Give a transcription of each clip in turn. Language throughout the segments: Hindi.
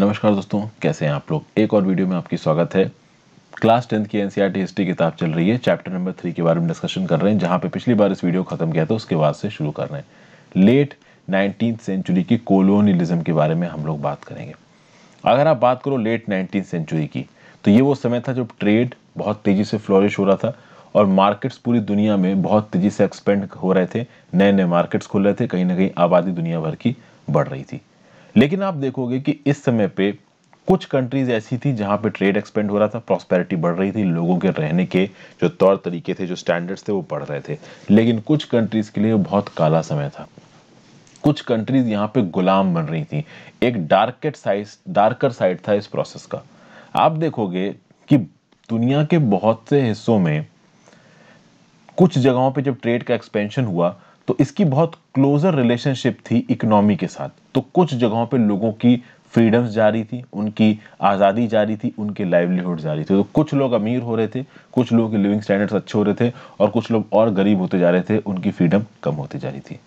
नमस्कार दोस्तों कैसे हैं आप लोग एक और वीडियो में आपकी स्वागत है क्लास टेंथ की एनसीईआरटी e हिस्ट्री किताब चल रही है चैप्टर नंबर थ्री के बारे में डिस्कशन कर रहे हैं जहां पे पिछली बार इस वीडियो खत्म किया था उसके बाद से शुरू कर रहे हैं लेट नाइनटीन सेंचुरी की कोलोनियलिज्म के बारे में हम लोग बात करेंगे अगर आप बात करो लेट नाइनटीन सेंचुरी की तो ये वो समय था जब ट्रेड बहुत तेज़ी से फ्लोरिश हो रहा था और मार्केट्स पूरी दुनिया में बहुत तेज़ी से एक्सपेंड हो रहे थे नए नए मार्केट्स खुल रहे थे कहीं ना कहीं आबादी दुनिया भर की बढ़ रही थी लेकिन आप देखोगे कि इस समय पे कुछ कंट्रीज ऐसी थी जहां पे ट्रेड एक्सपेंड हो रहा था प्रॉस्पेरिटी बढ़ रही थी लोगों के रहने के जो तौर तरीके थे जो स्टैंडर्ड्स थे वो बढ़ रहे थे लेकिन कुछ कंट्रीज के लिए बहुत काला समय था कुछ कंट्रीज यहाँ पे गुलाम बन रही थी एक डार्केट साइज डार्कर साइड था इस प्रोसेस का आप देखोगे कि दुनिया के बहुत से हिस्सों में कुछ जगहों पे जब ट्रेड का एक्सपेंशन हुआ तो इसकी बहुत क्लोजर रिलेशनशिप थी इकोनॉमी के साथ तो कुछ जगहों पे लोगों की फ्रीडम्स जारी थी उनकी आज़ादी जारी थी उनके लाइवलीहुड जारी थे तो कुछ लोग अमीर हो रहे थे कुछ लोगों के लिविंग स्टैंडर्ड्स अच्छे हो रहे थे और कुछ लोग और गरीब होते जा रहे थे उनकी फ्रीडम कम होती जा रही थी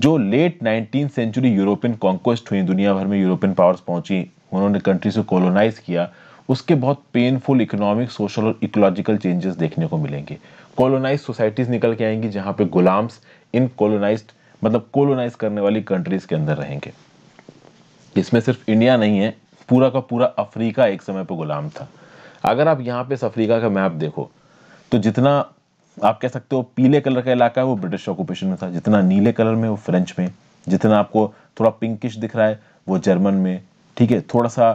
जो late nineteen century European conquest हुई दुनिया भर में यूरोपियन पावर्स पहुंची उन्होंने कंट्रीज से कॉलोनाइज किया उसके बहुत पेनफुल इकोनॉमिक सोशल और इकोलॉजिकल चेंजेस देखने को मिलेंगे कॉलोनाइज सोसाइटीज़ निकल के आएंगी जहाँ पे गुलाम्स इन कोलोनाइज मतलब कोलोनाइज करने वाली कंट्रीज के अंदर रहेंगे इसमें सिर्फ इंडिया नहीं है पूरा का पूरा अफ्रीका एक समय पर गुलाम था अगर आप यहाँ पे अफ्रीका का मैप देखो तो जितना आप कह सकते हो पीले कलर का इलाका है वो ब्रिटिश ऑक्यूपेशन में था जितना नीले कलर में वो फ्रेंच में जितना आपको थोड़ा पिंकिश दिख रहा है वो जर्मन में ठीक है थोड़ा सा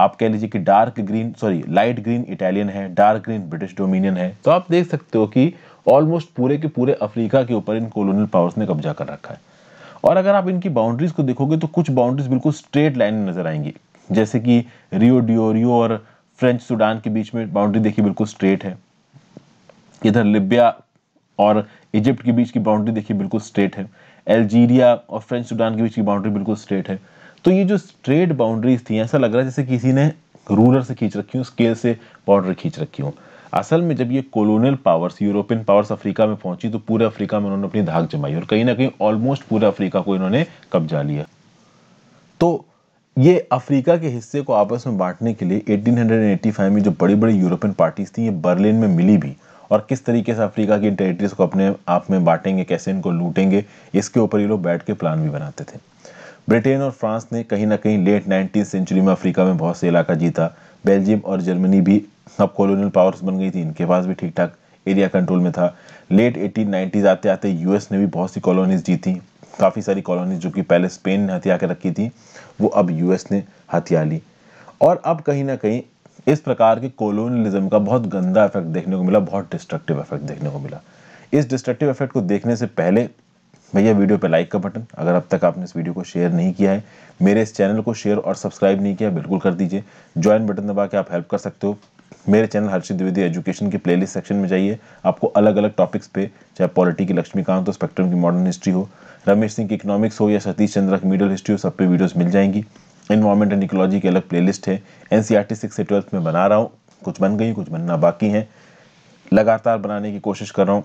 आप कह लीजिए कि dark green sorry light green Italian है डार्क ग्रीन ब्रिटिश डोमिनियन है तो आप देख सकते हो कि ऑलमोस्ट पूरे के पूरे अफ्रीका के ऊपर इन कॉलोनियल पावर्स ने कब्जा कर रखा है और अगर आप इनकी बाउंड्रीज को देखोगे तो कुछ बाउंड्रीज बिल्कुल स्ट्रेट लाइन में नजर आएंगी जैसे कि रियो डियोरियो और फ्रेंच सूडान के बीच में बाउंड्री देखिए बिल्कुल स्ट्रेट है इधर लिबिया और इजिप्ट के बीच की बाउंड्री देखिए बिल्कुल स्ट्रेट है अल्जीरिया और फ्रेंच सूडान के बीच की बाउंड्री बिल्कुल स्ट्रेट है तो ये जो स्ट्रेट बाउंड्रीज थी ऐसा लग रहा है जैसे किसी ने रूलर से खींच रखी हो स्केल से बाउंड्री खींच रखी हो असल में जब ये colonial powers European powers Africa में पहुंची तो पूरे अफ्रीका में उन्होंने अपनी धाक जमाई और कहीं ना कहीं ऑलमोस्ट पूरे अफ्रीका को इन्होंने कब्जा लिया तो ये अफ्रीका के हिस्से को आपस में बांटने के लिए 1885 में जो बड़ी बड़ी यूरोपियन पार्टीज थी ये बर्लिन में मिली भी और किस तरीके से अफ्रीका की टेरिटरीज को अपने आप में बांटेंगे कैसे इनको लूटेंगे इसके ऊपर ये लोग बैठ के प्लान भी बनाते थे ब्रिटेन और फ्रांस ने कहीं ना कहीं लेट नाइनटीन सेंचुरी में अफ्रीका में बहुत से इलाका जीता बेल्जियम और जर्मनी भी अब कॉलोनियल पावर्स बन गई थी इनके पास भी ठीक ठाक एरिया कंट्रोल में था लेट एटीन नाइन्टीज़ आते आते यूएस ने भी बहुत सी कॉलोनीज जीती काफ़ी सारी कॉलोनीज जो कि पहले स्पेन ने हथियार के रखी थी वो अब यूएस ने हथिया ली और अब कहीं ना कहीं इस प्रकार के कॉलोनियलिज्म का बहुत गंदा इफेक्ट देखने को मिला बहुत डिस्ट्रक्टिव इफेक्ट देखने को मिला इस डिस्ट्रक्टिव इफेक्ट को देखने से पहले भैया वीडियो पे लाइक का बटन अगर अब तक आपने इस वीडियो को शेयर नहीं किया है मेरे इस चैनल को शेयर और सब्सक्राइब नहीं किया बिल्कुल कर दीजिए ज्वाइन बटन दबा के आप हेल्प कर सकते हो मेरे चैनल हर्षित द्विवेदी एजुकेशन की प्लेलिस्ट सेक्शन में जाइए आपको अलग अलग टॉपिक्स पे चाहे पॉलिटी की लक्ष्मीकांत हो स्पेक्ट्रम की मॉडर्न हिस्ट्री हो रमेश सिंह की इकोनॉमिक्स हो या सतीश चंद्र की मीडल हिस्ट्री हो सब पे वीडियोस मिल जाएंगी इन्वायरमेंट एंड इकोलॉजी की अलग प्लेलिस्ट है एन सी सिक्स से ट्वेल्थ में बना रहा हूँ कुछ बन गई कुछ बनना बाकी हैं लगातार बनाने की कोशिश कर रहा हूँ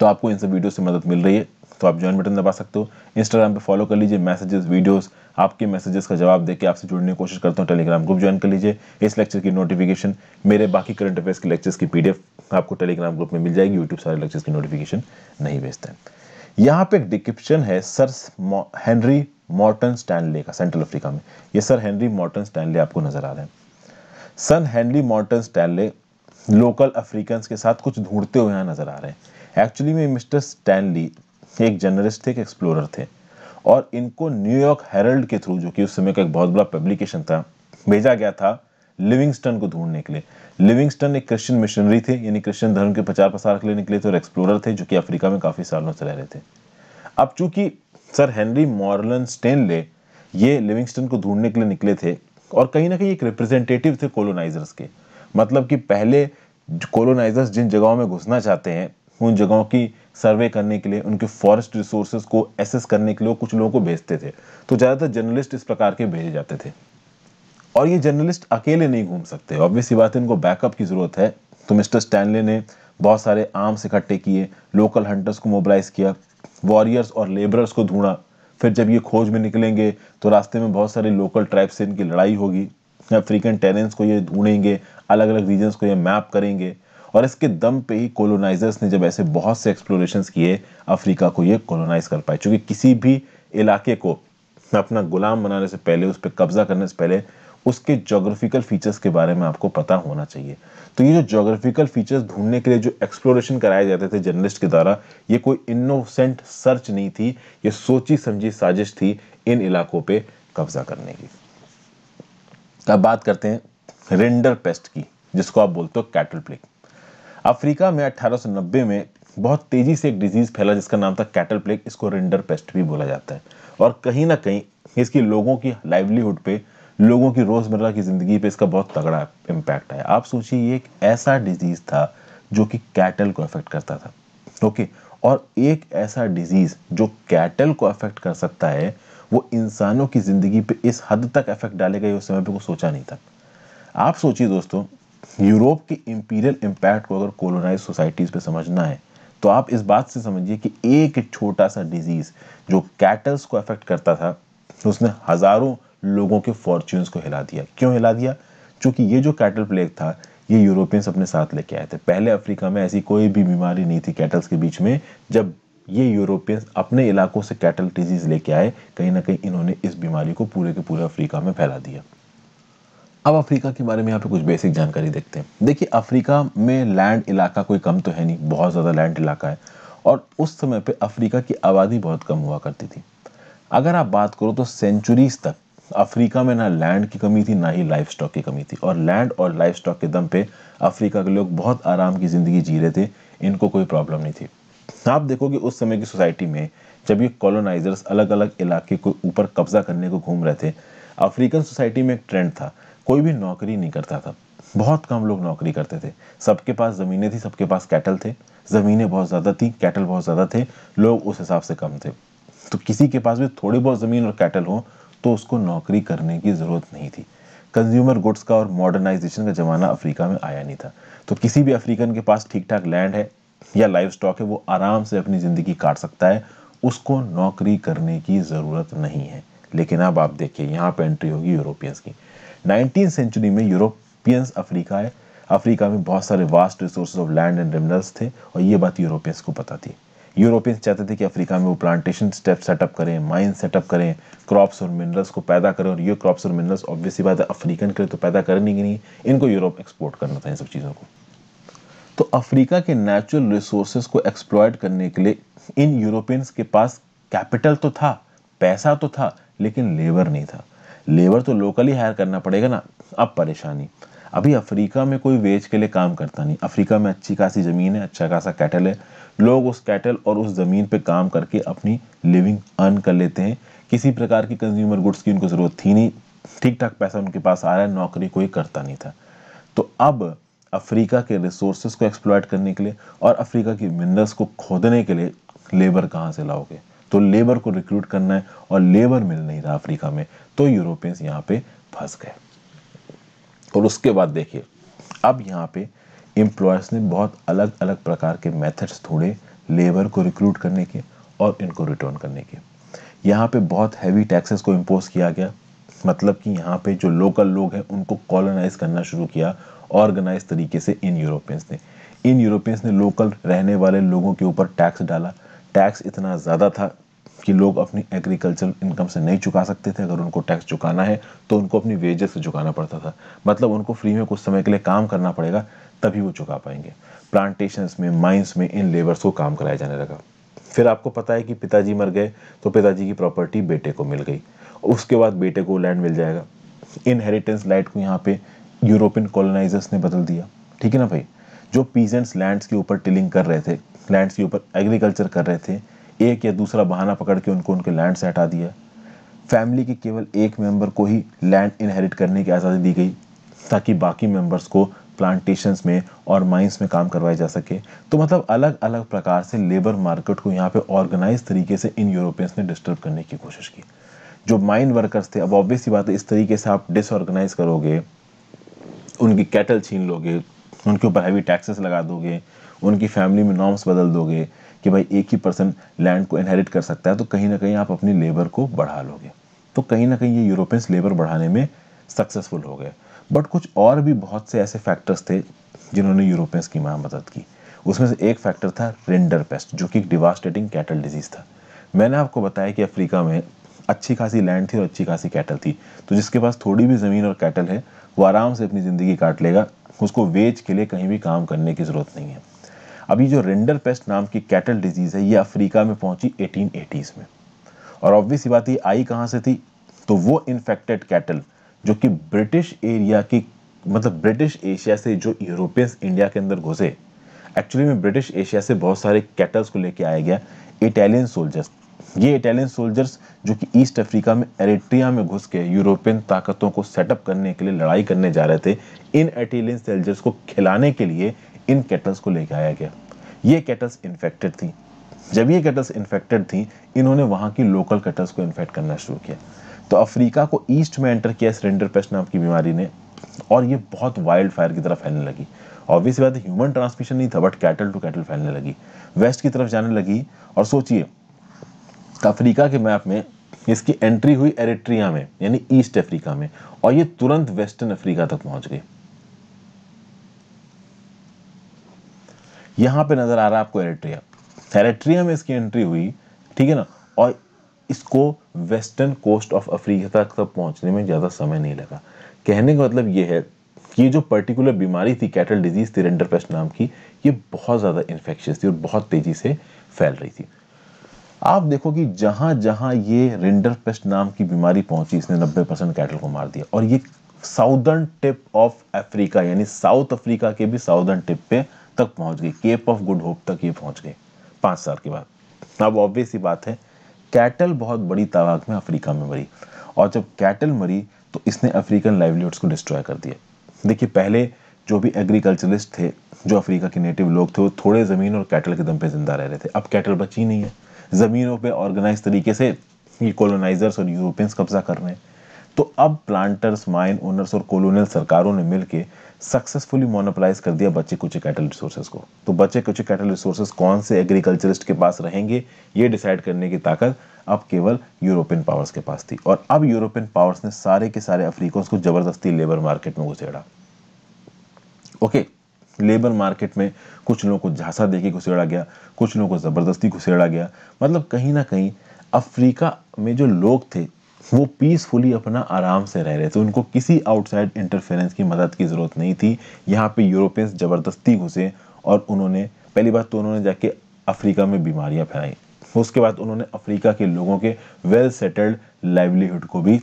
तो आपको इन सब वीडियो से मदद मिल रही है तो आप ज्वाइन बटन दबा सकते हो इंस्टाग्राम पे फॉलो कर लीजिए मैसेजेस वीडियोस आपके मैसेजेस का जवाब देके आपसे जुड़ने की कोशिश करता हूँ टेलीग्राम ग्रुप ज्वाइन कर लीजिए इस लेक्चर की नोटिफिकेशन मेरे बाकी करंट अफेयर्स के लेक्चर्स की पीडीएफ आपको टेलीग्राम ग्रुप में मिल जाएगी यूट्यूब सारे लेक्चर्स की नोटिफिकेशन नहीं भेजते हैं यहाँ पे एक डिक्रिप्शन है सर हेनरी मॉर्टन स्टैनले का सेंट्रल अफ्रीका में ये सर हेनरी मॉर्टन स्टैनले आपको नजर आ रहे हैं sir Henry Morton Stanley local Africans के साथ कुछ ढूंढते हुए यहाँ नजर आ रहे हैं एक्चुअली में मिस्टर स्टैनली ये एक जर्नलिस्ट थे एक एक्सप्लोरर थे और इनको न्यूयॉर्क हेरल्ड के थ्रू जो कि उस समय का एक बहुत बड़ा पब्लिकेशन था भेजा गया था लिविंगस्टन को ढूंढने के लिए लिविंगस्टन एक क्रिश्चियन मिशनरी थे यानी क्रिश्चियन धर्म के प्रचार प्रसार के लिए निकले थे और एक्सप्लोरर थे जो कि अफ्रीका में काफ़ी सालों से रह रहे थे अब चूंकि सर हेनरी मॉरलन स्टेनले ये लिविंगस्टन को ढूंढने के लिए निकले थे और कहीं ना कहीं एक रिप्रेजेंटेटिव थे कोलोनाइजर्स के मतलब कि पहले कोलोनाइजर्स जिन जगहों में घुसना चाहते हैं उन जगहों की सर्वे करने के लिए उनके फॉरेस्ट रिसोर्सेज को एसेस करने के लिए कुछ लोगों को भेजते थे तो ज़्यादातर जर्नलिस्ट इस प्रकार के भेजे जाते थे और ये जर्नलिस्ट अकेले नहीं घूम सकते ऑब्वियस बात है इनको बैकअप की ज़रूरत है तो मिस्टर स्टैनले ने बहुत सारे आर्म्स इकट्ठे किए लोकल हंटर्स को मोबलाइज़ किया वॉरियर्स और लेबरर्स को ढूंढा फिर जब ये खोज में निकलेंगे तो रास्ते में बहुत सारे लोकल ट्राइब से इनकी लड़ाई होगी अफ्रीकन टेरेंस को ये ढूंढेंगे अलग अलग रीजन्स को ये मैप करेंगे और इसके दम पे ही कोलोनाइजर्स ने जब ऐसे बहुत से एक्सप्लोरेशन किए अफ्रीका को ये कॉलोनाइज कर पाए चूंकि किसी भी इलाके को अपना गुलाम बनाने से पहले उस पर कब्जा करने से पहले उसके जोग्राफिकल फीचर्स के बारे में आपको पता होना चाहिए तो ये जो जोग्राफिकल फीचर्स ढूंढने के लिए जो एक्सप्लोरेशन कराए जाते थे जर्नलिस्ट के द्वारा ये कोई इनोसेंट सर्च नहीं थी ये सोची समझी साजिश थी इन इलाकों पे कब्जा करने की अब बात करते हैं रेंडर पेस्ट की जिसको आप बोलते हो कैटल प्लेग अफ्रीका में 1890 में बहुत तेजी से एक डिजीज़ फैला जिसका नाम था कैटल प्लेग इसको रिंडर पेस्ट भी बोला जाता है और कहीं ना कहीं इसकी लोगों की लाइवलीहुड पे लोगों की रोज़मर्रा की ज़िंदगी पे इसका बहुत तगड़ा इम्पैक्ट आया आप सोचिए ये एक ऐसा डिजीज़ था जो कि कैटल को अफेक्ट करता था ओके और एक ऐसा डिजीज़ जो कैटल को अफेक्ट कर सकता है वो इंसानों की ज़िंदगी पे इस हद तक अफेक्ट डालेगा ये उस समय पे को सोचा नहीं था आप सोचिए दोस्तों यूरोप के इंपीरियल इम्पैक्ट को अगर कोलोनाइज सोसाइटीज़ पे समझना है तो आप इस बात से समझिए कि एक छोटा सा डिजीज़ जो कैटल्स को अफेक्ट करता था उसने हज़ारों लोगों के फॉर्च्यून्स को हिला दिया क्यों हिला दिया क्योंकि ये जो कैटल प्लेग था ये यूरोपियंस अपने साथ लेके आए थे पहले अफ्रीका में ऐसी कोई भी बीमारी नहीं थी कैटल्स के बीच में जब ये यूरोपियंस अपने इलाकों से कैटल डिजीज़ लेके आए कहीं ना कहीं इन्होंने इस बीमारी को पूरे के पूरे अफ्रीका में फैला दिया अब अफ्रीका के बारे में यहाँ पे कुछ बेसिक जानकारी देखते हैं देखिए अफ्रीका में लैंड इलाका कोई कम तो है नहीं बहुत ज़्यादा लैंड इलाका है और उस समय पे अफ्रीका की आबादी बहुत कम हुआ करती थी अगर आप बात करो तो सेंचुरीज तक अफ्रीका में ना लैंड की कमी थी ना ही लाइफ स्टॉक की कमी थी और लैंड और लाइफ स्टॉक के दम पे अफ्रीका के लोग बहुत आराम की ज़िंदगी जी रहे थे इनको कोई प्रॉब्लम नहीं थी आप देखोगे उस समय की सोसाइटी में जब ये कॉलोनाइजर्स अलग अलग इलाके को ऊपर कब्जा करने को घूम रहे थे अफ्रीकन सोसाइटी में एक ट्रेंड था कोई भी नौकरी नहीं करता था बहुत कम लोग नौकरी करते थे सबके पास ज़मीनें थी सबके पास कैटल थे ज़मीनें बहुत ज़्यादा थी कैटल बहुत ज़्यादा थे लोग उस हिसाब से कम थे तो किसी के पास भी थोड़ी बहुत ज़मीन और कैटल हो तो उसको नौकरी करने की ज़रूरत नहीं थी कंज्यूमर गुड्स का और मॉडर्नाइजेशन का ज़माना अफ्रीका में आया नहीं था तो किसी भी अफ्रीकन के पास ठीक ठाक लैंड है या लाइफ स्टॉक है वो आराम से अपनी ज़िंदगी काट सकता है उसको नौकरी करने की ज़रूरत नहीं है लेकिन अब आप देखिए यहाँ पर एंट्री होगी यूरोपियंस की नाइनटीन सेंचुरी में यूरोपियंस अफ्रीका है अफ्रीका में बहुत सारे vast resource of land and minerals थे और ये बात यूरोपियंस को पता थी यूरोपियंस चाहते थे कि अफ्रीका में वो प्लांटेशन स्टेप सेटअप करें माइन सेटअप करें क्रॉप्स और मिनरल्स को पैदा करें और ये क्रॉप्स और मिनरल्स ऑब्वियसली बात है अफ्रीकन के लिए तो पैदा करने ही नहीं इनको यूरोप एक्सपोर्ट करना था इन सब चीज़ों को तो अफ्रीका के नेचुरल रिसोर्सेज को एक्सप्लॉयड करने के लिए इन यूरोपियंस के पास कैपिटल तो था पैसा तो था लेकिन लेबर नहीं था लेबर तो लोकली हायर करना पड़ेगा ना अब परेशानी अभी अफ्रीका में कोई वेज के लिए काम करता नहीं अफ्रीका में अच्छी खासी ज़मीन है अच्छा खासा कैटल है लोग उस कैटल और उस ज़मीन पे काम करके अपनी लिविंग अर्न कर लेते हैं किसी प्रकार की कंज्यूमर गुड्स की उनको ज़रूरत थी नहीं ठीक ठाक पैसा उनके पास आ रहा है नौकरी कोई करता नहीं था तो अब अफ्रीका के रिसोर्सेज को एक्सप्लॉयट करने के लिए और अफ्रीका की मिनरल्स को खोदने के लिए लेबर कहाँ से लाओगे तो लेबर को रिक्रूट करना है और लेबर मिल नहीं रहा अफ्रीका में तो यूरोपियंस यहाँ पे फंस गए और उसके बाद देखिए अब यहाँ पे एम्प्लॉयर्स ने बहुत अलग अलग प्रकार के मेथड्स थोड़े लेबर को रिक्रूट करने के और इनको रिटर्न करने के यहाँ पे बहुत हैवी टैक्सेस को इम्पोज किया गया मतलब कि यहाँ पे जो लोकल लोग हैं उनको कॉलोनाइज करना शुरू किया ऑर्गेनाइज तरीके से इन यूरोपियंस ने इन यूरोपियंस ने लोकल रहने वाले लोगों के ऊपर टैक्स डाला टैक्स इतना ज़्यादा था कि लोग अपनी एग्रीकल्चरल इनकम से नहीं चुका सकते थे अगर उनको टैक्स चुकाना है तो उनको अपनी वेजेस से चुकाना पड़ता था मतलब उनको फ्री में कुछ समय के लिए काम करना पड़ेगा तभी वो चुका पाएंगे प्लांटेशंस में माइंस में इन लेबर्स को काम कराया जाने लगा फिर आपको पता है कि पिताजी मर गए तो पिताजी की प्रॉपर्टी बेटे को मिल गई उसके बाद बेटे को लैंड मिल जाएगा इनहेरिटेंस लाइट को यहाँ पे यूरोपियन कॉलोनाइजर्स ने बदल दिया ठीक है ना भाई जो पीजेंट्स लैंड्स के ऊपर टिलिंग कर रहे थे लैंड्स के ऊपर एग्रीकल्चर कर रहे थे एक या दूसरा बहाना पकड़ के उनको उनके लैंड से हटा दिया फैमिली के केवल एक मेंबर को ही लैंड इनहेरिट करने की आज़ादी दी गई ताकि बाकी मेंबर्स को प्लांटेशंस में और माइंस में काम करवाए जा सके तो मतलब अलग अलग प्रकार से लेबर मार्केट को यहाँ पे ऑर्गेनाइज तरीके से इन यूरोपियंस ने डिस्टर्ब करने की कोशिश की जो माइन वर्कर्स थे अब ऑब्वियस बात है इस तरीके से आप डिसऑर्गेनाइज करोगे उनकी कैटल छीन लोगे उनके ऊपर हैवी टैक्सेस लगा दोगे उनकी फैमिली में नॉर्म्स बदल दोगे कि भाई एक ही पर्सन लैंड को इनहेरिट कर सकता है तो कहीं ना कहीं आप अपनी लेबर को बढ़ा लोगे तो कहीं ना कहीं ये यूरोपियंस लेबर बढ़ाने में सक्सेसफुल हो गए बट कुछ और भी बहुत से ऐसे फैक्टर्स थे जिन्होंने यूरोपियंस की माँ मदद की उसमें से एक फैक्टर था रेंडर पेस्ट जो कि एक डिवास्टेटिंग कैटल डिजीज़ था मैंने आपको बताया कि अफ्रीका में अच्छी खासी लैंड थी और अच्छी खासी कैटल थी तो जिसके पास थोड़ी भी ज़मीन और कैटल है वो आराम से अपनी ज़िंदगी काट लेगा उसको वेज के लिए कहीं भी काम करने की ज़रूरत नहीं है अभी जो रेंडर पेस्ट नाम की कैटल डिजीज़ है ये अफ्रीका में पहुंची 1880s में और ऑब्वियस बात ये आई कहां से थी तो वो इन्फेक्टेड कैटल जो कि ब्रिटिश एरिया की मतलब ब्रिटिश एशिया से जो यूरोपियंस इंडिया के अंदर घुसे एक्चुअली में ब्रिटिश एशिया से बहुत सारे कैटल्स को लेके आया गया इटालियन सोल्जर्स ये इटालियन सोल्जर्स जो कि ईस्ट अफ्रीका में एरिट्रिया में घुस के यूरोपियन ताकतों को सेटअप करने के लिए लड़ाई करने जा रहे थे इन इटालियन सोल्जर्स को खिलाने के लिए इन कैटल्स को लेके आया गया ये कैटल्स इन्फेक्टेड थी जब ये कैटल्स इन्फेक्टेड थी इन्होंने वहाँ की लोकल कैटल्स को इन्फेक्ट करना शुरू किया तो अफ्रीका को ईस्ट में एंटर किया सिलेंडर पेस्ट नाम की बीमारी ने और ये बहुत वाइल्ड फायर की तरह फैलने लगी ऑब्वियस बात ह्यूमन ट्रांसमिशन नहीं था बट कैटल टू कैटल फैलने लगी वेस्ट की तरफ जाने लगी और सोचिए अफ्रीका के मैप में इसकी एंट्री हुई एरिट्रिया में यानी ईस्ट अफ्रीका में और ये तुरंत वेस्टर्न अफ्रीका तक पहुंच गई यहाँ पे नज़र आ रहा है आपको एरेट्रिया एरेट्रिया में इसकी एंट्री हुई ठीक है ना और इसको वेस्टर्न कोस्ट ऑफ अफ्रीका तक पहुंचने में ज़्यादा समय नहीं लगा कहने का मतलब यह है कि ये जो पर्टिकुलर बीमारी थी कैटल डिजीज़ थी रेंडर पेस्ट नाम की ये बहुत ज़्यादा इन्फेक्शियस थी और बहुत तेज़ी से फैल रही थी आप देखो कि जहां जहां ये रेंडर पेस्ट नाम की बीमारी पहुंची इसने 90 परसेंट कैटल को मार दिया और ये साउदर्न टिप ऑफ अफ्रीका यानी साउथ अफ्रीका के भी साउदर्न टिप पे तक पहुंच गई केप ऑफ गुड होप तक ये पहुंच गए पाँच साल के बाद अब ऑब्वियस ही बात है कैटल बहुत बड़ी तादाद में अफ्रीका में मरी और जब कैटल मरी तो इसने अफ्रीकन लाइवलीहुड्स को डिस्ट्रॉय कर दिया देखिए पहले जो भी एग्रीकल्चरिस्ट थे जो अफ्रीका के नेटिव लोग थे वो थोड़े ज़मीन और कैटल के दम पे ज़िंदा रह रहे थे अब कैटल बची नहीं है ज़मीनों पे ऑर्गेनाइज तरीके से ये कॉलोनाइजर्स और यूरोपियंस कब्जा कर रहे हैं तो अब प्लांटर्स माइन ओनर्स और कॉलोनियल सरकारों ने मिलकर सक्सेसफुली मोनोपलाइज कर दिया बच्चे कुछ कैटल रिसोर्सेज को तो बच्चे कुछ कैटल रिसोर्सेज कौन से एग्रीकल्चरिस्ट के पास रहेंगे ये डिसाइड करने की ताकत अब केवल यूरोपियन पावर्स के पास थी और अब यूरोपियन पावर्स ने सारे के सारे अफ्रीकन्स को ज़बरदस्ती लेबर मार्केट में घुसेड़ा ओके लेबर मार्केट में कुछ लोगों को झांसा दे के घुसेड़ा गया कुछ लोगों को ज़बरदस्ती घुसेड़ा गया मतलब कहीं ना कहीं अफ्रीका में जो लोग थे वो पीसफुली अपना आराम से रह रहे थे उनको किसी आउटसाइड इंटरफेरेंस की मदद की ज़रूरत नहीं थी यहाँ पे यूरोपियंस ज़बरदस्ती घुसे और उन्होंने पहली बात तो उन्होंने जाके अफ्रीका में बीमारियाँ फैलाई उसके बाद उन्होंने अफ्रीका के लोगों के वेल सेटल्ड लाइवलीहुड को भी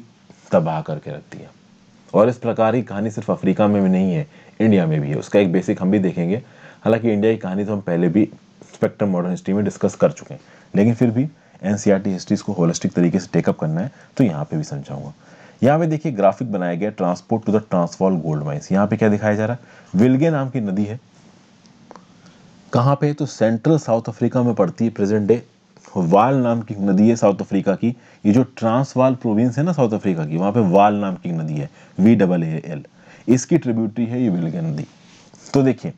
तबाह करके रख दिया और इस प्रकार की कहानी सिर्फ अफ्रीका में भी नहीं है इंडिया में भी है उसका एक बेसिक हम भी देखेंगे हालांकि इंडिया की कहानी तो हम पहले भी स्पेक्ट्रम मॉडर्न हिस्ट्री में डिस्कस कर चुके हैं लेकिन फिर भी एन हिस्ट्रीज को होलिस्टिक तरीके से टेकअप करना है तो यहाँ पे भी समझाऊंगा यहाँ पे देखिए ग्राफिक बनाया गया transport to the Transvaal gold mines यहाँ पे क्या दिखाया जा रहा है विलगे नाम की नदी है कहाँ पे तो सेंट्रल साउथ अफ्रीका में पड़ती है प्रेजेंट डे वाल नाम की नदी है साउथ अफ्रीका की ये जो ट्रांसवाल प्रोविंस है ना साउथ अफ्रीका की वहाँ पे वाल नाम की नदी है वी डबल ए एल इसकी ट्रिब्यूटरी है ये विल्गे नदी तो देखिए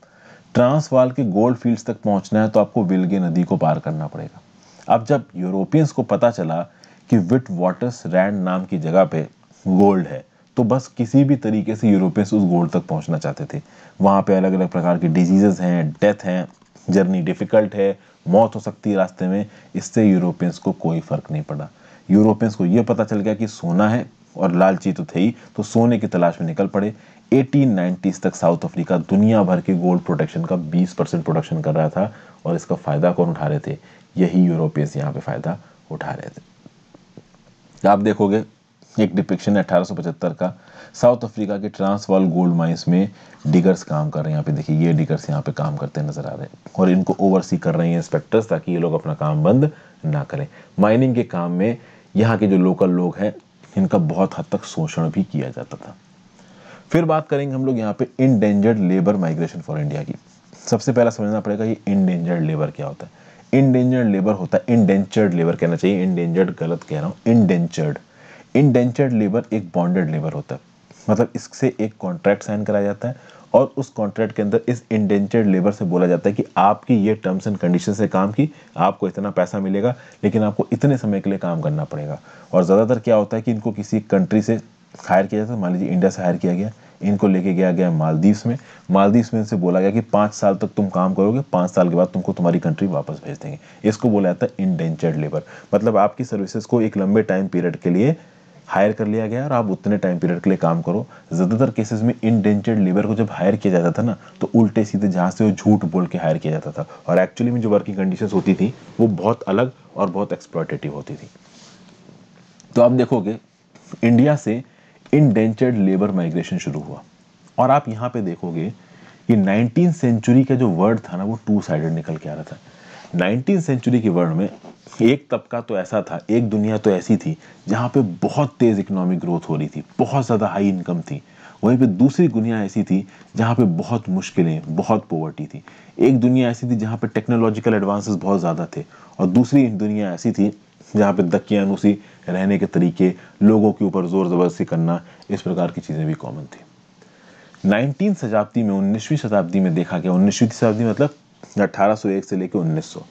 ट्रांसवाल के गोल्ड फील्ड्स तक पहुंचना है तो आपको विलगे नदी को पार करना पड़ेगा अब जब यूरोपियंस को पता चला कि विट वाटर्स रैंड नाम की जगह पे गोल्ड है तो बस किसी भी तरीके से यूरोपियंस उस गोल्ड तक पहुंचना चाहते थे वहाँ पे अलग अलग प्रकार के डिजीजेज हैं डेथ हैं जर्नी डिफ़िकल्ट है मौत हो सकती है रास्ते में इससे यूरोपियंस को कोई फ़र्क नहीं पड़ा यूरोपियंस को यह पता चल गया कि सोना है और लालची तो थे ही तो सोने की तलाश में निकल पड़े 1890s तक साउथ अफ्रीका दुनिया भर के गोल्ड प्रोडक्शन का 20 परसेंट प्रोडक्शन कर रहा था और इसका फ़ायदा कौन उठा रहे थे यही यूरोपियंस यहाँ पे फ़ायदा उठा रहे थे आप देखोगे एक डिपिक्शन है अठारह का साउथ अफ्रीका के ट्रांसवाल गोल्ड माइंस में डिगर्स काम कर रहे हैं यहाँ पे देखिए ये डिगर्स यहाँ पे काम करते नज़र आ रहे हैं और इनको ओवरसी कर रहे हैं इंस्पेक्टर्स ताकि ये लोग अपना काम बंद ना करें माइनिंग के काम में यहाँ के जो लोकल लोग हैं इनका बहुत हद तक शोषण भी किया जाता था फिर बात करेंगे हम लोग यहाँ पे endangered labour migration for India की सबसे पहला समझना पड़ेगा ये इनडेंजर्ड लेबर क्या होता है इंडेंजर्ड लेबर होता है इंडेंचर्ड लेबर कहना चाहिए इंडेंजर्ड गलत कह रहा हूँ इंडेंचर्ड इंडेंचर्ड लेबर एक बॉन्डेड लेबर होता है मतलब इससे एक कॉन्ट्रैक्ट साइन कराया जाता है और उस कॉन्ट्रैक्ट के अंदर इस इंडेंचर्ड लेबर से बोला जाता है कि आपकी ये टर्म्स एंड कंडीशन से काम की आपको इतना पैसा मिलेगा लेकिन आपको इतने समय के लिए काम करना पड़ेगा और ज़्यादातर क्या होता है कि इनको किसी कंट्री से हायर किया जाता है मान लीजिए इंडिया से हायर किया गया इनको लेके गया गया मालदीव्स में मालदीव्स में इनसे बोला गया कि पाँच साल तक तुम काम करोगे पाँच साल के बाद तुमको तुम्हारी कंट्री वापस भेज देंगे इसको बोला जाता है इंडेंचर्ड लेबर मतलब आपकी सर्विसेज को एक लंबे टाइम पीरियड के लिए हायर कर लिया गया और आप उतने टाइम पीरियड के लिए काम करो ज़्यादातर केसेस में इंडेंचर्ड लेबर को जब हायर किया जाता था ना तो उल्टे सीधे जहाँ से वो झूठ बोल के हायर किया जाता था और एक्चुअली में जो वर्किंग कंडीशंस होती थी वो बहुत अलग और बहुत एक्सप्लॉटेटिव होती थी तो आप देखोगे इंडिया से इनडेंचर्ड लेबर माइग्रेशन शुरू हुआ और आप यहाँ पे देखोगे कि नाइनटीन सेंचुरी का जो वर्ड था ना वो टू साइडेड निकल के आ रहा था नाइनटीन सेंचुरी के वर्ड में एक तबका तो ऐसा था एक दुनिया तो ऐसी थी जहाँ पे बहुत तेज़ इकोनॉमिक ग्रोथ हो रही थी बहुत ज़्यादा हाई इनकम थी वहीं पे दूसरी दुनिया ऐसी थी जहाँ पे बहुत मुश्किलें बहुत पोवर्टी थी एक दुनिया ऐसी थी जहाँ पे टेक्नोलॉजिकल एडवांसेस बहुत ज़्यादा थे और दूसरी दुनिया ऐसी थी जहाँ पे दकियानुसी रहने के तरीके लोगों के ऊपर ज़ोर ज़बरदस्ती करना इस प्रकार की चीज़ें भी कॉमन थी नाइनटीन शताब्दी में उन्नीसवीं शताब्दी में देखा गया उन्नीसवीं शताब्दी मतलब एक से लेकर सौ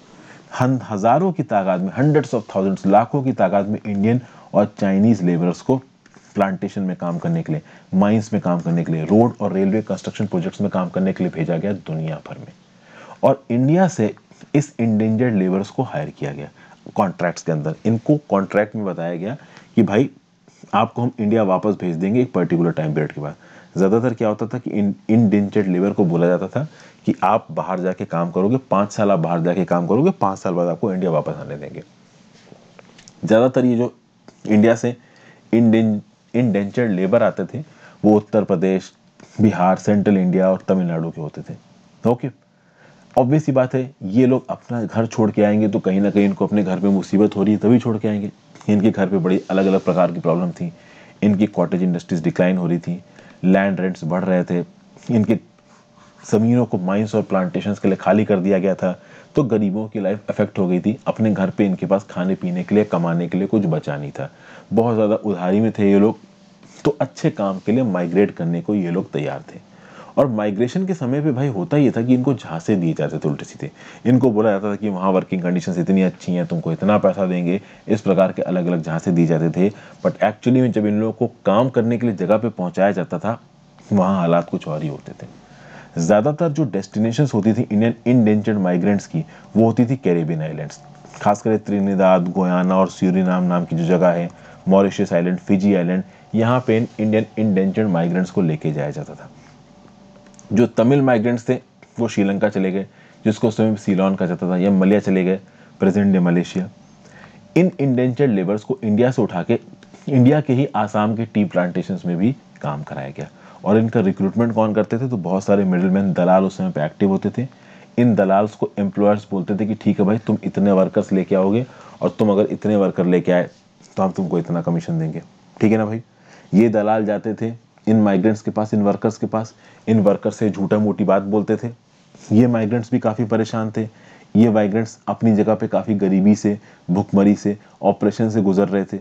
हम हज़ारों की तादाद में हंड्रेड्स ऑफ थाउजेंड्स लाखों की तादाद में इंडियन और चाइनीज़ लेबरर्स को प्लांटेशन में काम करने के लिए माइंस में काम करने के लिए रोड और रेलवे कंस्ट्रक्शन प्रोजेक्ट्स में काम करने के लिए भेजा गया दुनिया भर में और इंडिया से इस इंडेंजर्ड लेबर्स को हायर किया गया कॉन्ट्रैक्ट्स के अंदर इनको कॉन्ट्रैक्ट में बताया गया कि भाई आपको हम इंडिया वापस भेज देंगे एक पर्टिकुलर टाइम पीरियड के बाद ज़्यादातर क्या होता था कि इन इंडेंजर्ड लेबर को बोला जाता था कि आप बाहर जाके काम करोगे पाँच साल आप बाहर जाके काम करोगे पाँच साल बाद आपको इंडिया वापस आने देंगे ज़्यादातर ये जो इंडिया से इंडें इंडेंचर्ड लेबर आते थे वो उत्तर प्रदेश बिहार सेंट्रल इंडिया और तमिलनाडु के होते थे ओके ऑब्वियस ही बात है ये लोग अपना घर छोड़ के आएंगे तो कहीं ना कहीं इनको अपने घर पर मुसीबत हो रही है तभी छोड़ के आएंगे इनके घर पे बड़ी अलग अलग प्रकार की प्रॉब्लम थी इनकी कॉटेज इंडस्ट्रीज डिक्लाइन हो रही थी लैंड रेंट्स बढ़ रहे थे इनके ज़मीनों को माइंस और प्लांटेशंस के लिए खाली कर दिया गया था तो गरीबों की लाइफ अफेक्ट हो गई थी अपने घर पे इनके पास खाने पीने के लिए कमाने के लिए कुछ बचा नहीं था बहुत ज़्यादा उधारी में थे ये लोग तो अच्छे काम के लिए माइग्रेट करने को ये लोग तैयार थे और माइग्रेशन के समय पे भाई होता ये था कि इनको झांसे दिए जाते थे उल्टे सीधे इनको बोला जाता था कि वहाँ वर्किंग कंडीशंस इतनी अच्छी हैं तुमको इतना पैसा देंगे इस प्रकार के अलग अलग झांसे दिए जाते थे बट एक्चुअली में जब इन लोगों को काम करने के लिए जगह पर पहुँचाया जाता था वहाँ हालात कुछ और ही होते थे ज़्यादातर जो डेस्टिनेशंस होती थी इंडियन इनडेंजर्ड माइग्रेंट्स की वो होती थी कैरेबियन आइलैंड्स खासकर त्रिनिदाद गोयाना और सूरीनाम नाम की जो जगह है मॉरिशस आइलैंड फिजी आइलैंड यहाँ पे इंडियन इंडेंजर्ड माइग्रेंट्स को लेके जाया जाता था जो तमिल माइग्रेंट्स थे वो श्रीलंका चले गए जिसको उस समय सीलॉन कहा जाता था या मलिया चले गए प्रेजेंट डे मलेशिया इन इंडेंचर्ड लेबर्स को इंडिया से उठा के इंडिया के ही आसाम के टी प्लांटेशन में भी काम कराया गया और इनका रिक्रूटमेंट कौन करते थे तो बहुत सारे मैन दलाल उस समय पर एक्टिव होते थे इन दलाल्स को एम्प्लॉयर्स बोलते थे कि ठीक है भाई तुम इतने वर्कर्स लेके आओगे और तुम अगर इतने वर्कर लेके आए तो हम तुमको इतना कमीशन देंगे ठीक है ना भाई ये दलाल जाते थे इन माइग्रेंट्स के पास इन वर्कर्स के पास इन वर्कर से झूठा मोटी बात बोलते थे ये माइग्रेंट्स भी काफ़ी परेशान थे ये माइग्रेंट्स अपनी जगह पे काफ़ी गरीबी से भुखमरी से ऑपरेशन से गुजर रहे थे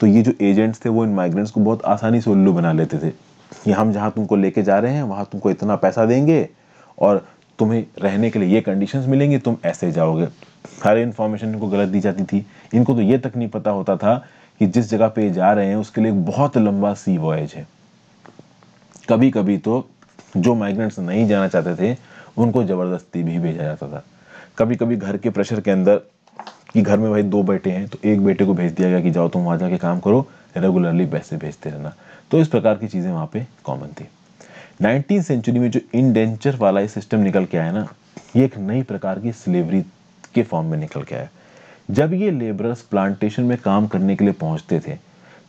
तो ये जो एजेंट्स थे वो इन माइग्रेंट्स को बहुत आसानी से उल्लू बना लेते थे कि हम जहाँ तुमको लेके जा रहे हैं वहाँ तुमको इतना पैसा देंगे और तुम्हें रहने के लिए ये कंडीशंस मिलेंगी तुम ऐसे जाओगे हर इन्फॉर्मेशन इनको गलत दी जाती थी इनको तो ये तक नहीं पता होता था कि जिस जगह पे जा रहे हैं उसके लिए एक बहुत लंबा सी वॉयज है कभी कभी तो जो माइग्रेंट्स नहीं जाना चाहते थे उनको ज़बरदस्ती भी भेजा जाता था कभी कभी घर के प्रेशर के अंदर कि घर में भाई दो बेटे हैं तो एक बेटे को भेज दिया गया कि जाओ तुम वहां जाके काम करो रेगुलरली पैसे भेजते रहना तो इस प्रकार की चीज़ें वहां पे कॉमन थी नाइनटीन सेंचुरी में जो इनडेंचर वाला सिस्टम निकल के आया ना ये एक नई प्रकार की स्लेवरी के फॉर्म में निकल के आया जब ये लेबरर्स प्लांटेशन में काम करने के लिए पहुंचते थे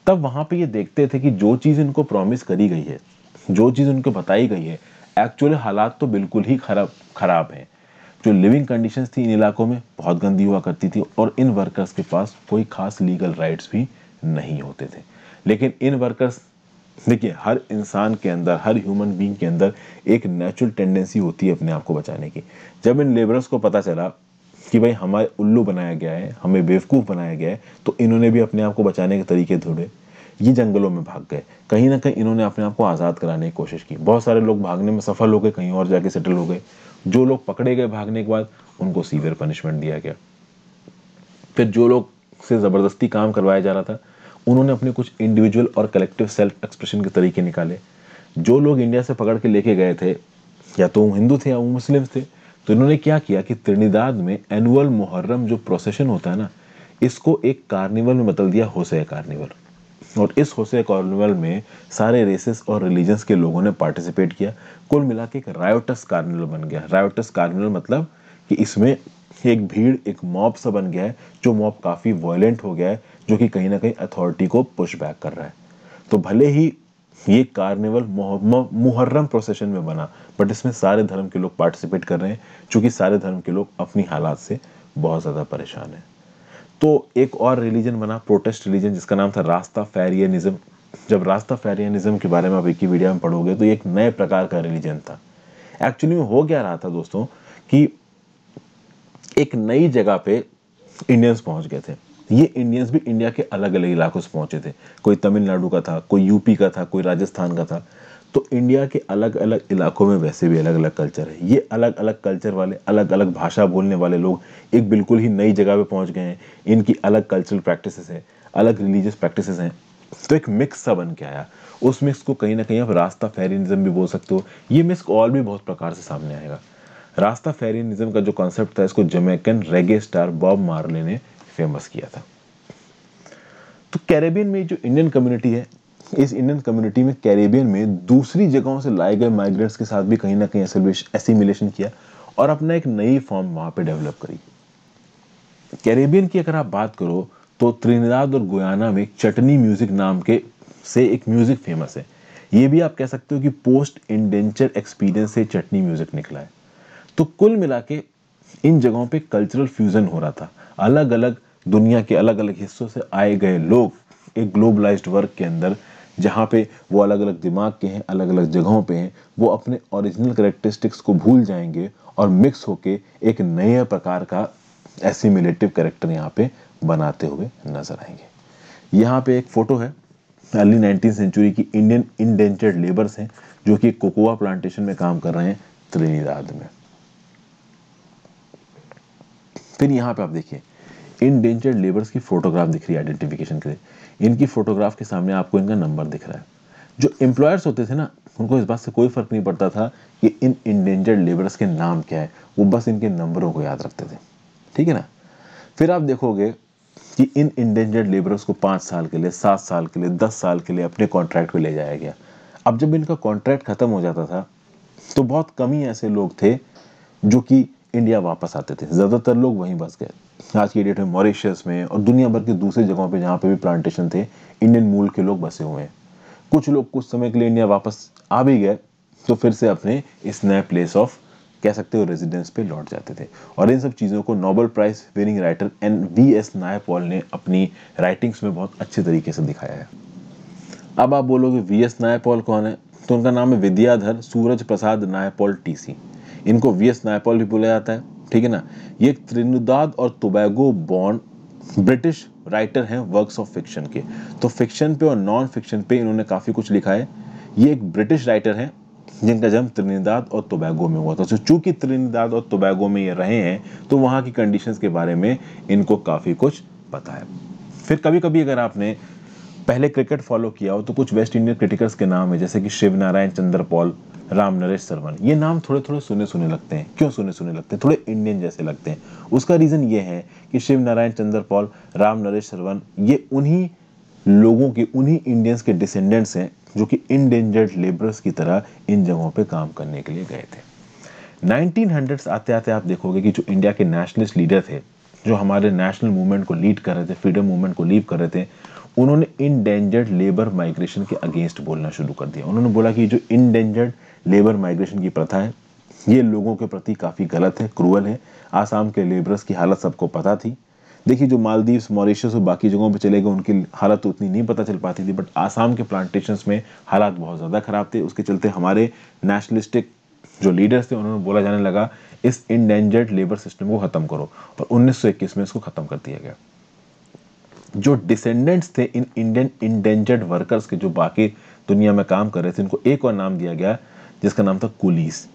तब वहाँ पे ये देखते थे कि जो चीज़ इनको प्रॉमिस करी गई है जो चीज़ उनको बताई गई है एक्चुअली हालात तो बिल्कुल ही खराब खराब हैं जो लिविंग कंडीशंस थी इन इलाकों में बहुत गंदी हुआ करती थी और इन वर्कर्स के पास कोई खास लीगल राइट्स भी नहीं होते थे लेकिन इन वर्कर्स देखिए हर इंसान के अंदर हर ह्यूमन बींग के अंदर एक नेचुरल टेंडेंसी होती है अपने आप को बचाने की जब इन लेबरर्स को पता चला कि भाई हमारे उल्लू बनाया गया है हमें बेवकूफ़ बनाया गया है तो इन्होंने भी अपने आप को बचाने के तरीके ढूंढे ये जंगलों में भाग गए कहीं ना कहीं इन्होंने अपने आप को आज़ाद कराने की कोशिश की बहुत सारे लोग भागने में सफल हो गए कहीं और जाके सेटल हो गए जो लोग पकड़े गए भागने के बाद उनको सीवियर पनिशमेंट दिया गया फिर जो लोग से ज़बरदस्ती काम करवाया जा रहा था उन्होंने अपने कुछ इंडिविजुअल और कलेक्टिव सेल्फ एक्सप्रेशन के तरीके निकाले जो लोग इंडिया से पकड़ के लेके गए थे या तो वो हिंदू थे या वो मुस्लिम थे तो इन्होंने क्या किया कि त्रिनिदाद में एनुअल मुहर्रम जो प्रोसेशन होता है ना इसको एक कार्निवल में बदल दिया होसे कार्निवल और इस होसे कार्निवल में सारे रेसेस और रिलीजन्स के लोगों ने पार्टिसिपेट किया कुल मिला के एक रायोटस कार्निवल बन गया रायोटस कार्निवल मतलब कि इसमें एक भीड़ एक मॉब सा बन गया है जो मॉब काफ़ी वायलेंट हो गया है जो कि कहीं ना कहीं अथॉरिटी को पुश बैक कर रहा है तो भले ही ये कार्निवल मुहर्रम प्रोसेशन में बना बट इसमें सारे धर्म के लोग पार्टिसिपेट कर रहे हैं चूंकि सारे धर्म के लोग अपनी हालात से बहुत ज़्यादा परेशान हैं तो एक और रिलीजन बना प्रोटेस्ट रिलीजन जिसका नाम था रास्ता फैरियनिज्म जब रास्ता फैरियनिज्म के बारे में आप वीडियो में पढ़ोगे तो एक नए प्रकार का रिलीजन था एक्चुअली में हो क्या रहा था दोस्तों कि एक नई जगह पे इंडियंस पहुंच गए थे ये इंडियंस भी इंडिया के अलग अलग इलाकों से पहुंचे थे कोई तमिलनाडु का था कोई यूपी का था कोई राजस्थान का था तो इंडिया के अलग अलग इलाकों में वैसे भी अलग अलग कल्चर है ये अलग अलग कल्चर वाले अलग अलग भाषा बोलने वाले लोग एक बिल्कुल ही नई जगह पे पहुंच गए हैं इनकी अलग कल्चरल प्रैक्टिसेस हैं अलग रिलीजियस प्रैक्टिस हैं तो एक मिक्स सा बन के आया उस मिक्स को कहीं ना कहीं आप रास्ता फेरिनिज्म भी बोल सकते हो ये मिक्स और भी बहुत प्रकार से सामने आएगा रास्ता फेरिनिज्म का जो कॉन्सेप्ट था इसको Jamaican reggae star Bob Marley ने फेमस किया था तो कैरेबियन में जो इंडियन कम्युनिटी है इस इंडियन कम्युनिटी में कैरेबियन में दूसरी जगहों से लाए गए माइग्रेंट्स के साथ भी कहीं ना कहीं एसिमिलेशन किया और अपना एक नई फॉर्म वहां पे डेवलप करी कैरेबियन की अगर आप बात करो तो त्रिनिदाद और गुयाना में चटनी म्यूजिक नाम के से एक म्यूजिक फेमस है ये भी आप कह सकते हो कि पोस्ट इंडेंचर एक्सपीरियंस से चटनी म्यूजिक निकला है तो कुल मिला के इन जगहों पे कल्चरल फ्यूजन हो रहा था अलग अलग दुनिया के अलग अलग हिस्सों से आए गए लोग एक ग्लोबलाइज्ड वर्क के अंदर जहाँ पे वो अलग अलग दिमाग के हैं अलग अलग जगहों पे हैं वो अपने ओरिजिनल करेक्टरिस्टिक्स को भूल जाएंगे और मिक्स होके एक नए प्रकार का एसिमिलेटिव करेक्टर यहाँ पे बनाते हुए नजर आएंगे यहाँ पे एक फ़ोटो है अर्ली नाइनटीन सेंचुरी की इंडियन इंडेंचर्ड लेबर्स हैं जो कि कोकोआ प्लांटेशन में काम कर रहे हैं त्रिनीदाद में फिर यहाँ पे आप देखिए इनडेंजर्ड लेबर्स की फोटोग्राफ दिख रही है आइडेंटिफिकेशन के लिए इनकी फोटोग्राफ के सामने आपको इनका नंबर दिख रहा है जो एम्प्लॉयर्स होते थे ना उनको इस बात से कोई फर्क नहीं पड़ता था कि इन इंडेंजर्ड लेबर्स के नाम क्या है वो बस इनके नंबरों को याद रखते थे ठीक है ना फिर आप देखोगे कि इन इंडेंजर्ड लेबर्स को पाँच साल के लिए सात साल के लिए दस साल के लिए अपने कॉन्ट्रैक्ट पर ले जाया गया अब जब इनका कॉन्ट्रैक्ट ख़त्म हो जाता था तो बहुत कम ही ऐसे लोग थे जो कि इंडिया वापस आते थे ज़्यादातर लोग वहीं बस गए आज की डेट में मॉरिशस में और दुनिया भर के दूसरी जगहों पे जहाँ पे भी प्लांटेशन थे इंडियन मूल के लोग बसे हुए हैं कुछ लोग कुछ समय के लिए इंडिया वापस आ भी गए तो फिर से अपने इस नए प्लेस ऑफ कह सकते हो रेजिडेंस पे लौट जाते थे और इन सब चीज़ों को Nobel prize winning writer N V S Naipaul ने अपनी राइटिंग्स में बहुत अच्छे तरीके से दिखाया है अब आप बोलोगे वी एस नायपॉल कौन है तो उनका नाम है विद्याधर सूरज प्रसाद नायपॉल सी इनको वी एस नायपॉल भी बोला जाता है ठीक है ना ये त्रिनुदाद और तुबैगो बॉन्ड ब्रिटिश राइटर हैं वर्क्स ऑफ फिक्शन के तो फिक्शन पे और नॉन फिक्शन पे इन्होंने काफ़ी कुछ लिखा है ये एक ब्रिटिश राइटर हैं जिनका जन्म त्रिनिदाद और टोबैगो में हुआ था तो चूंकि त्रिनिदाद और टोबैगो में ये रहे हैं तो वहां की कंडीशंस के बारे में इनको काफ़ी कुछ पता है फिर कभी कभी अगर आपने पहले क्रिकेट फॉलो किया हो तो कुछ वेस्ट इंडियन क्रिकेटर्स के नाम है जैसे कि शिव नारायण चंद्रपॉल राम नरेश सरवन ये नाम थोड़े थोड़े सुने सुने लगते हैं क्यों सुने सुने लगते हैं थोड़े इंडियन जैसे लगते हैं उसका रीज़न ये है कि शिव नारायण चंद्र पॉल राम नरेश सरवन ये उन्हीं लोगों के उन्हीं इंडियंस के डिसेंडेंट्स हैं जो कि इनडेंजर्ड लेबरर्स की तरह इन जगहों पर काम करने के लिए गए थे 1900s आते आते आप देखोगे कि जो इंडिया के नेशनलिस्ट लीडर थे जो हमारे नेशनल मूवमेंट को लीड कर रहे थे फ्रीडम मूवमेंट को लीड कर रहे थे उन्होंने इनडेंजर्ड लेबर माइग्रेशन के अगेंस्ट बोलना शुरू कर दिया उन्होंने बोला कि जो इनडेंजर्ड लेबर माइग्रेशन की प्रथा है ये लोगों के प्रति काफ़ी गलत है क्रूअल है आसाम के लेबरस की हालत सबको पता थी देखिए जो मालदीव्स मॉरिशस और बाकी जगहों पे चले गए उनकी हालत तो उतनी नहीं पता चल पाती थी बट आसाम के प्लांटेशंस में हालात बहुत ज़्यादा ख़राब थे उसके चलते हमारे नेशनलिस्टिक जो लीडर्स थे उन्होंने बोला जाने लगा इस इंडेंजर्ड लेबर सिस्टम को ख़त्म करो और उन्नीस में इसको ख़त्म कर दिया गया जो डिसेंडेंट्स थे इन इंडियन इंडेंजर्ड वर्कर्स के जो बाकी दुनिया में काम कर रहे थे इनको एक और नाम दिया गया जिसका नाम था कुलीस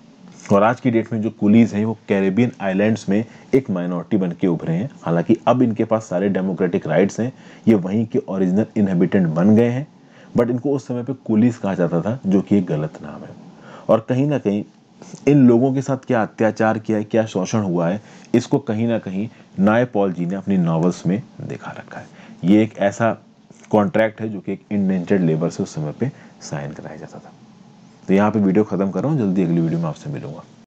और आज की डेट में जो कुलीज हैं वो कैरेबियन आइलैंड्स में एक माइनॉरिटी बन के उभरे हैं हालांकि अब इनके पास सारे डेमोक्रेटिक राइट्स हैं ये वहीं के ओरिजिनल इनहेबिटेंट बन गए हैं बट इनको उस समय पे कुलीस कहा जाता था जो कि एक गलत नाम है और कहीं ना कहीं इन लोगों के साथ क्या अत्याचार किया है क्या शोषण हुआ है इसको कहीं ना कहीं नाय पॉल जी ने अपनी नावल्स में दिखा रखा है ये एक ऐसा कॉन्ट्रैक्ट है जो कि एक इंडेंटेड लेबर से उस समय पर साइन कराया जाता था तो यहाँ पे वीडियो ख़त्म कर रहा हूँ जल्दी अगली वीडियो में आपसे मिलूंगा